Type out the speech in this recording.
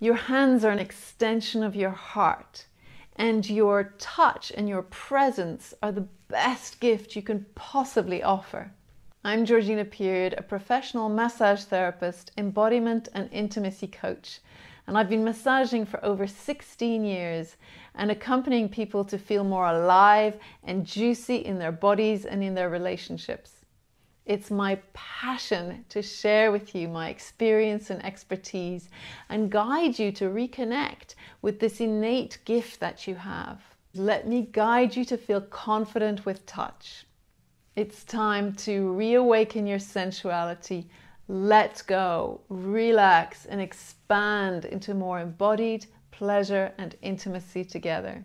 Your hands are an extension of your heart, and your touch and your presence are the best gift you can possibly offer. I'm Georgina Period, a professional massage therapist, embodiment and intimacy coach, and I've been massaging for over 16 years and accompanying people to feel more alive and juicy in their bodies and in their relationships. It's my passion to share with you my experience and expertise and guide you to reconnect with this innate gift that you have. Let me guide you to feel confident with touch. It's time to reawaken your sensuality, let go, relax, and expand into more embodied pleasure and intimacy together.